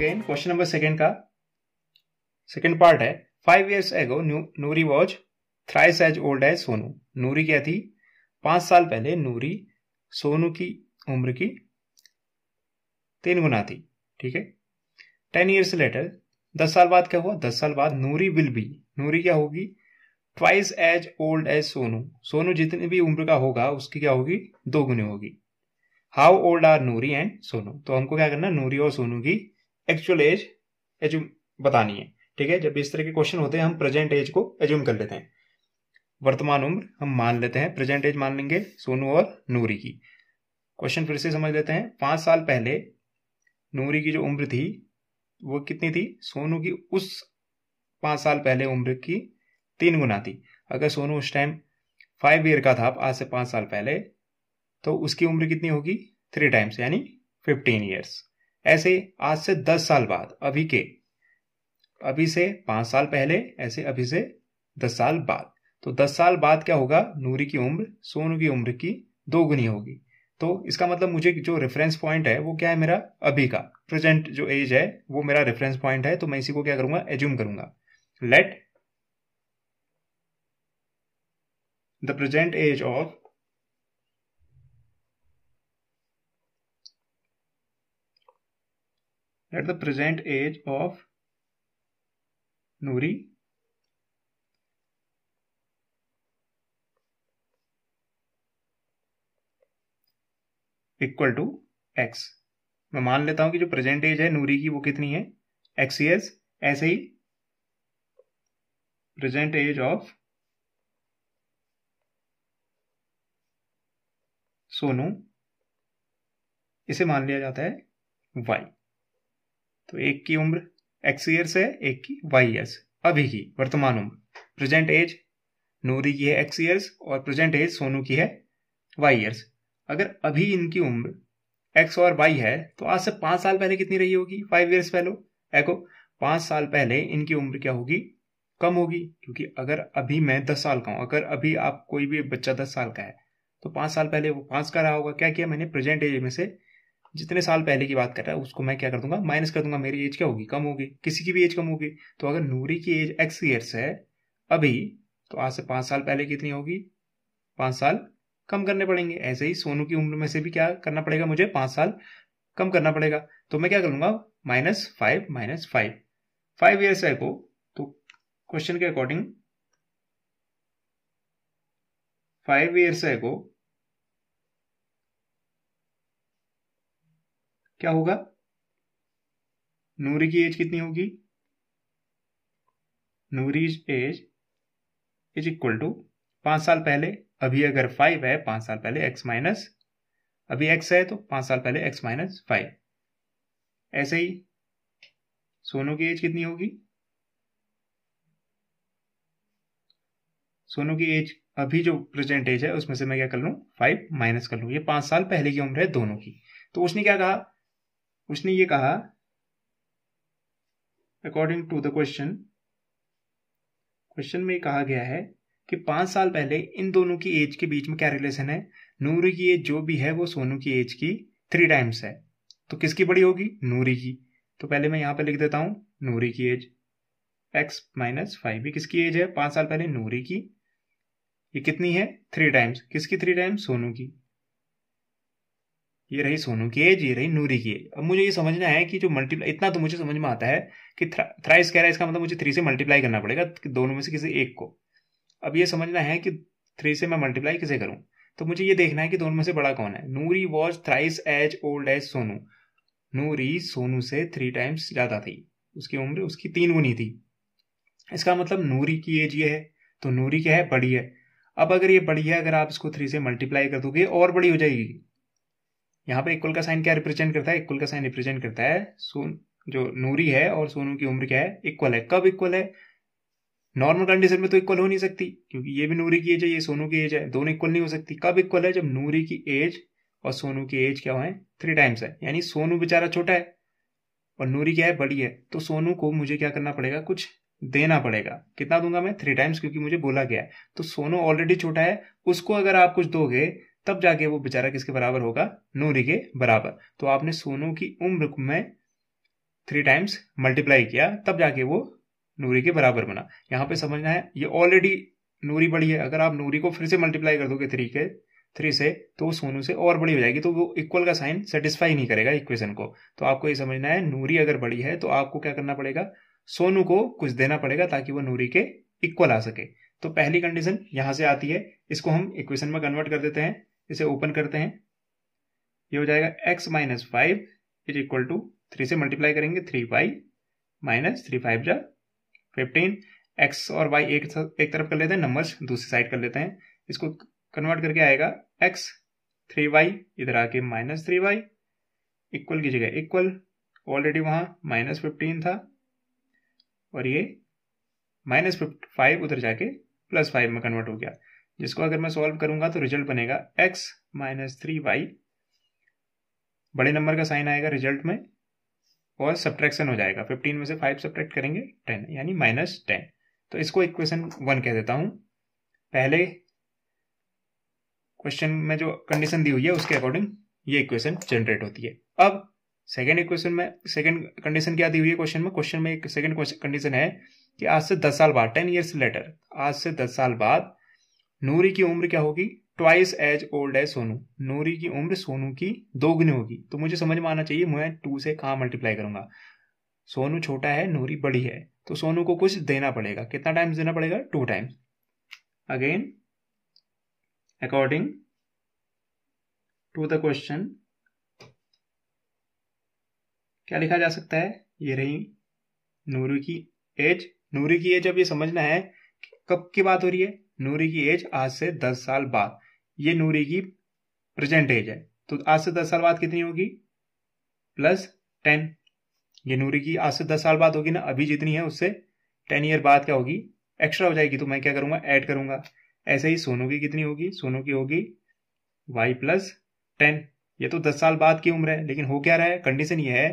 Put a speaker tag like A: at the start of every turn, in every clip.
A: again question number second का second part है five years ago Nuri was thrice as old as Sonu Nuri क्या थी पांच साल पहले नूरी सोनू की उम्र की तीन गुना थी ठीक है टेन ईयर्स लेटर दस साल बाद क्या हुआ दस साल बाद नूरी विल बी नूरी क्या होगी twice as old as Sonu Sonu जितने भी उम्र का होगा उसकी क्या होगी दो गुनी होगी how old are Nuri and Sonu तो हमको क्या करना नूरी और सोनू की एक्चुअल एज एज्यूम बतानी है ठीक है जब इस तरह के क्वेश्चन होते हैं हम प्रेजेंट एज को एज्यूम कर लेते हैं वर्तमान उम्र हम मान लेते हैं प्रेजेंट एज मान लेंगे सोनू और नूरी की क्वेश्चन फिर से समझ लेते हैं पांच साल पहले नूरी की जो उम्र थी वो कितनी थी सोनू की उस पांच साल पहले उम्र की तीन गुना थी अगर सोनू उस टाइम फाइव ईयर का था आज से पांच साल पहले तो उसकी उम्र कितनी होगी थ्री टाइम्स यानी फिफ्टीन ईयर्स ऐसे आज से दस साल बाद अभी के अभी से पांच साल पहले ऐसे अभी से दस साल बाद तो दस साल बाद क्या होगा नूरी की उम्र सोनू की उम्र की दो गुनी होगी तो इसका मतलब मुझे जो रेफरेंस पॉइंट है वो क्या है मेरा अभी का प्रेजेंट जो एज है वो मेरा रेफरेंस पॉइंट है तो मैं इसी को क्या करूंगा एज्यूम करूंगा let the present age of at the present age of Nuri equal to X मैं मान लेता हूं कि जो प्रेजेंट एज है नूरी की वो कितनी है एक्स एस ऐसे ही प्रेजेंट एज ऑफ सोनू इसे मान लिया जाता है वाई तो एक की उम्र एक्स ईयर्स है एक की वाई ईयर्स अभी की वर्तमान उम्र प्रेजेंट एज नूरी की है एक्स ईयर्स और प्रेजेंट एज सोनू की है वाई ईयर्स अगर अभी इनकी उम्र एक्स और वाई है तो आज से पांच साल पहले कितनी रही होगी फाइव ईयर्स पहले एको पांच साल पहले इनकी उम्र क्या होगी कम होगी क्योंकि अगर अभी मैं दस साल का हूं अगर अभी आप कोई भी बच्चा दस साल का है तो पांच साल पहले वो पांच का रहा होगा क्या किया मैंने प्रेजेंट एज में से जितने साल पहले की बात कर रहा है उसको मैं क्या कर दूंगा माइनस कर दूंगा मेरी एज क्या होगी कम होगी किसी की भी एज कम होगी तो अगर नूरी की एज एक्स ईयर्स है अभी तो आज से पांच साल पहले कितनी होगी पांच साल कम करने पड़ेंगे ऐसे ही सोनू की उम्र में से भी क्या करना पड़ेगा मुझे पांच साल कम करना पड़ेगा तो मैं क्या कर लूंगा minus five minus five five years है को तो क्वेश्चन के अकॉर्डिंग फाइव ईयर्स है को क्या होगा नूरी की एज कितनी होगी Nuri age is equal to पांच साल पहले अभी अगर फाइव है पांच साल पहले एक्स माइनस अभी एक्स है तो पांच साल पहले एक्स माइनस फाइव ऐसे ही सोनू की एज कितनी होगी सोनू की एज अभी जो प्रेजेंट एज है उसमें से मैं क्या कर लू फाइव माइनस कर लू ये पांच साल पहले की उम्र है दोनों की तो उसने क्या कहा उसने ये कहा according to the question question में कहा गया है कि पांच साल पहले इन दोनों की एज के बीच में क्या रिलेशन है नूरी की एज जो भी है वो सोनू की एज की थ्री टाइम्स है तो किसकी बड़ी होगी नूरी की तो पहले मैं यहां पे लिख देता हूं नूरी की एज एक्स माइनस फाइव भी किसकी एज है पांच साल पहले नूरी की ये कितनी है थ्री टाइम्स किसकी थ्री टाइम्स सोनू की ये रही सोनू की एज ये रही नूरी की एज अब मुझे ये समझना है कि जो मल्टीप्लाई इतना तो मुझे समझ में आता है कि थ्राइस कह रहा है इसका मतलब मुझे थ्री से मल्टीप्लाई करना पड़ेगा दोनों में से किसी एक को अब ये समझना है कि थ्री से मैं मल्टीप्लाई किसे करूं तो मुझे ये देखना है कि दोनों में से बड़ा कौन है Nuri was thrice as old as Sonu Nuri Sonu से थ्री टाइम्स ज़्यादा थी उसकी उम्र उसकी तीन गुनी थी इसका मतलब नूरी की एज ये है तो नूरी क्या है बड़ी है अब अगर ये बड़ी है अगर आप इसको थ्री से मल्टीप्लाई कर दोगे और बड़ी हो जाएगी यहाँ पे इक्वल का साइन क्या रिप्रेजेंट करता है इक्वल का साइन रिप्रेजेंट करता है सोन जो नूरी है और सोनू की उम्र क्या है इक्वल है कब इक्वल है नॉर्मल कंडीशन में तो इक्वल हो नहीं सकती क्योंकि ये भी नूरी की एज है ये सोनू की एज है दोनों इक्वल नहीं हो सकती कब इक्वल है जब नूरी की एज और सोनू की एज क्या है थ्री टाइम्स है यानी सोनू बेचारा छोटा है और नूरी क्या है बड़ी है तो सोनू को मुझे क्या करना पड़ेगा कुछ देना पड़ेगा कितना दूंगा मैं थ्री टाइम्स क्योंकि मुझे बोला गया है तो सोनू ऑलरेडी छोटा है उसको अगर आप कुछ दोगे तब जाके वो बेचारा किसके बराबर होगा नूरी के बराबर तो आपने सोनू की उम्र में थ्री टाइम्स मल्टीप्लाई किया तब जाके वो नूरी के बराबर बना यहाँ पे समझना है ये ऑलरेडी नूरी बड़ी है अगर आप नूरी को फिर से मल्टीप्लाई कर दोगे थ्री के थ्री से तो वो सोनू से और बड़ी हो जाएगी तो वो इक्वल का साइन सेटिस्फाई नहीं करेगा इक्वेशन को तो आपको ये समझना है नूरी अगर बड़ी है तो आपको क्या करना पड़ेगा सोनू को कुछ देना पड़ेगा ताकि वो नूरी के इक्वल आ सके तो पहली कंडीशन यहां से आती है इसको हम इक्वेशन में कन्वर्ट कर देते हैं इसे ओपन करते हैं ये हो जाएगा X minus five is equal to three से मल्टीप्लाई करेंगे three Y minus three five जा फिफ्टीन एक्स और वाई एक एक तरफ कर लेते हैं नंबर्स दूसरी साइड कर लेते हैं इसको कन्वर्ट करके आएगा एक्स थ्री वाई इधर आके माइनस थ्री वाई इक्वल की जगह इक्वल ऑलरेडी वहाँ माइनस फिफ्टीन था और ये माइनस फाइव उधर जाके प्लस फाइव में कन्वर्ट हो गया जिसको अगर मैं सॉल्व करूंगा तो रिजल्ट बनेगा एक्स माइनस थ्री वाई बड़े नंबर का साइन आएगा रिजल्ट में और सब्ट्रैक्शन हो जाएगा फिफ्टीन में से फाइव सब्ट्रैक्ट करेंगे 10 यानी माइनस टेन तो इसको इक्वेशन वन कह देता हूं पहले क्वेश्चन में जो कंडीशन दी हुई है उसके अकॉर्डिंग ये इक्वेशन जनरेट होती है अब सेकेंड इक्वेशन में सेकेंड कंडीशन क्या दी हुई है क्वेश्चन में क्वेश्चन में एक सेकेंड कंडीशन है कि आज से दस साल बाद टेन ईयर्स लेटर आज से दस साल बाद नूरी की उम्र क्या होगी twice as old as Sonu Nuri की उम्र सोनू की दोगुनी होगी तो मुझे समझ में आना चाहिए मैं टू से कहा मल्टीप्लाई करूंगा सोनू छोटा है नूरी बड़ी है तो सोनू को कुछ देना पड़ेगा कितना टाइम्स देना पड़ेगा two times again according to the question क्या लिखा जा सकता है ये रही नूरी की एज नूरी की एज अब ये समझना है कब की बात हो रही है नूरी की एज आज से दस साल बाद ये नूरी की प्रेजेंट एज है तो आज से दस साल बाद कितनी होगी प्लस टेन ये नूरी की आज से दस साल बाद होगी ना अभी जितनी है उससे टेन ईयर बाद क्या होगी एक्स्ट्रा हो जाएगी तो मैं क्या करूंगा ऐड करूंगा ऐसे ही सोनू की कितनी होगी सोनू की होगी वाई प्लस टेन ये तो दस साल बाद की उम्र है लेकिन हो क्या रहा है कंडीशन ये है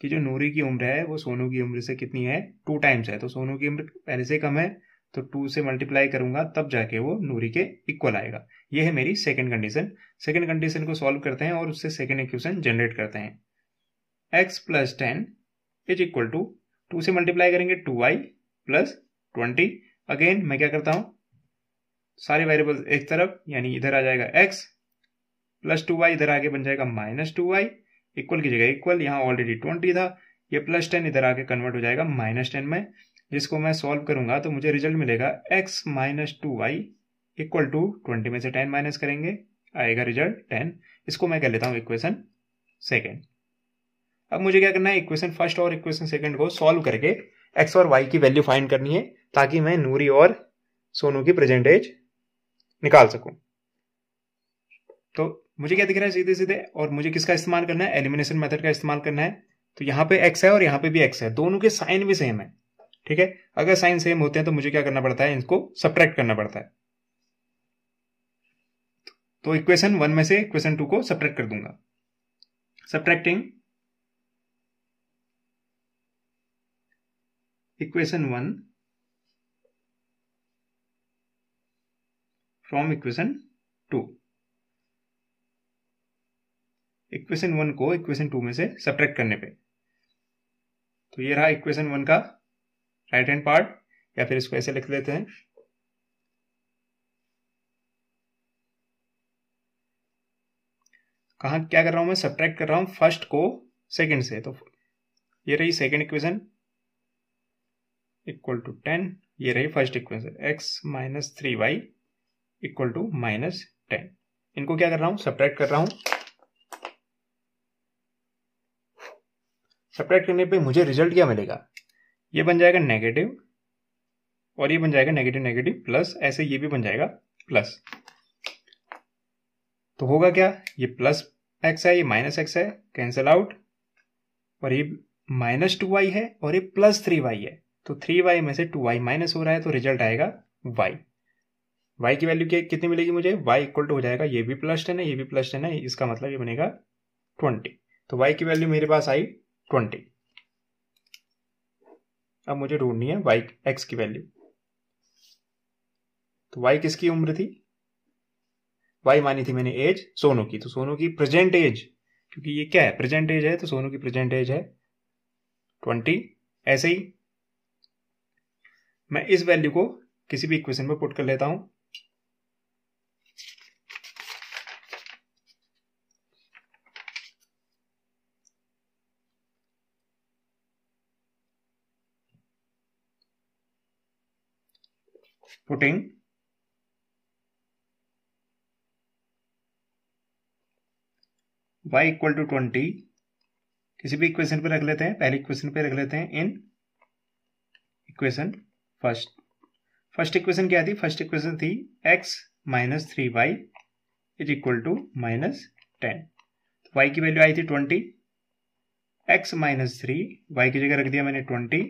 A: कि जो नूरी की उम्र है वो सोनू की उम्र से कितनी है टू टाइम्स है तो सोनू की उम्र पहले से कम है तो टू से मल्टीप्लाई करूंगा तब जाके वो नूरी के इक्वल आएगा ये है मेरी सेकेंड कंडीशन सेकेंड कंडीशन को सॉल्व करते हैं और उससे सेकेंड इक्वेशन जनरेट करते हैं X plus ten is equal to two से मल्टीप्लाई करेंगे two Y plus twenty again मैं क्या करता हूँ सारे वेरिएबल्स एक तरफ यानी इधर आ जाएगा एक्स प्लस टू वाई इधर आगे बन जाएगा माइनस टू वाई इक्वल की जगह इक्वल यहाँ ऑलरेडी ट्वेंटी था ये प्लस टेन इधर आके कन्वर्ट हो जाएगा माइनस टेन में जिसको मैं सॉल्व करूंगा तो मुझे रिजल्ट मिलेगा X minus two Y equal to twenty में से टेन माइनस करेंगे आएगा रिजल्ट टेन इसको मैं कह लेता हूँ इक्वेशन सेकेंड अब मुझे क्या करना है इक्वेशन फर्स्ट और इक्वेशन सेकेंड को सॉल्व करके एक्स और वाई की वैल्यू फाइंड करनी है ताकि मैं नूरी और सोनू की प्रेजेंटेज निकाल सकूं तो मुझे क्या दिख रहा है सीधे सीधे और मुझे किसका इस्तेमाल करना है एलिमिनेशन मेथड का इस्तेमाल करना है तो यहाँ पे एक्स है और यहाँ पे भी एक्स है दोनों के साइन भी सेम है ठीक है अगर साइन सेम होते हैं तो मुझे क्या करना पड़ता है इनको सब्ट्रैक्ट करना पड़ता है तो इक्वेशन वन में से इक्वेशन टू को सब्ट्रैक्ट कर दूंगा subtracting equation one from equation two equation one को इक्वेशन टू में से सब्ट्रैक्ट करने पे तो ये रहा इक्वेशन वन का राइट हैंड पार्ट या फिर इसको ऐसे लिख लेते हैं कहा क्या कर रहा हूं मैं सब्ट्रैक्ट कर रहा हूं फर्स्ट को सेकंड से तो ये रही second equation equal to ten ये रही first equation X minus three Y equal to minus ten इनको क्या कर रहा हूं सब्ट्रैक्ट कर रहा हूं सब्ट्रैक्ट करने पे मुझे रिजल्ट क्या मिलेगा ये बन जाएगा नेगेटिव और ये बन जाएगा नेगेटिव नेगेटिव प्लस ऐसे ये भी बन जाएगा प्लस तो होगा क्या ये प्लस एक्स है ये माइनस एक्स है कैंसिल आउट और ये माइनस टू वाई है और ये प्लस थ्री वाई है तो थ्री वाई में से टू वाई माइनस हो रहा है तो रिजल्ट आएगा वाई वाई की वैल्यू क्या कितनी मिलेगी मुझे वाई इक्वल टू हो जाएगा ये भी प्लस टेन है ये भी प्लस टेन है इसका मतलब ये बनेगा ट्वेंटी तो वाई की वैल्यू मेरे पास आई ट्वेंटी अब मुझे ढूंढनी है वाई एक्स की वैल्यू तो वाई किसकी उम्र थी वाई मानी थी मैंने एज सोनू की तो सोनू की प्रेजेंट एज क्योंकि ये क्या है प्रेजेंट एज है तो सोनू की प्रेजेंट एज है ट्वेंटी ऐसे ही मैं इस वैल्यू को किसी भी इक्वेशन में पुट कर लेता हूं putting y equal to twenty किसी भी इक्वेशन पे रख लेते हैं पहले इक्वेशन पे रख लेते हैं in equation first first equation क्या थी फर्स्ट इक्वेशन थी x minus three Y is equal to minus ten Y की वैल्यू आई थी twenty X minus three Y की जगह रख दिया मैंने twenty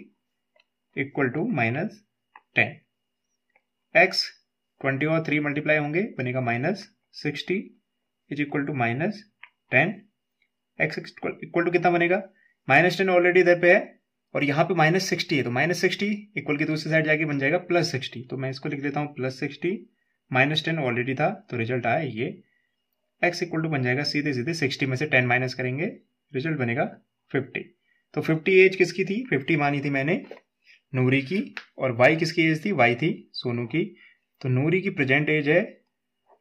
A: equal to minus ten X twenty और थ्री मल्टीप्लाई होंगे बनेगा minus sixty is equal to minus ten X equal to कितना बनेगा माइनस टेन ऑलरेडी इधर पे है और यहाँ पे माइनस सिक्सटी है तो माइनस सिक्सटी इक्वल की दूसरी तो साइड जाके बन जाएगा प्लस सिक्सटी तो मैं इसको लिख देता हूँ plus sixty minus ten already था तो रिजल्ट आया ये एक्स इक्वल टू बन जाएगा सीधे सीधे सिक्सटी में से टेन माइनस करेंगे रिजल्ट बनेगा फिफ्टी तो फिफ्टी एज किसकी थी फिफ्टी मानी थी मैंने नूरी की और वाई किसकी एज थी वाई थी सोनू की तो नूरी की प्रेजेंट एज है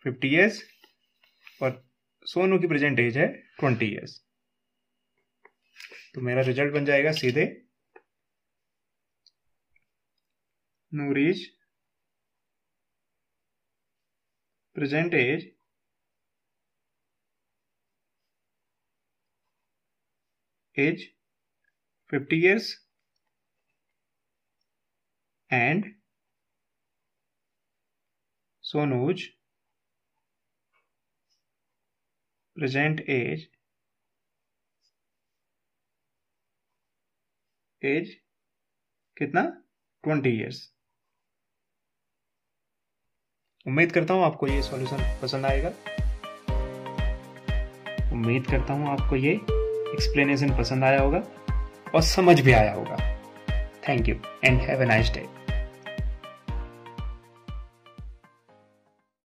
A: फिफ्टी ईयर्स और सोनू की प्रेजेंट एज है ट्वेंटी ईयर्स तो मेरा रिजल्ट बन जाएगा सीधे Noori's present age age fifty years and Sonuj present age age कितना ट्वेंटी ईयर्स उम्मीद करता हूं आपको ये सॉल्यूशन पसंद आएगा उम्मीद करता हूं आपको ये एक्सप्लेनेशन पसंद आया होगा और समझ भी आया होगा thank you and have a nice day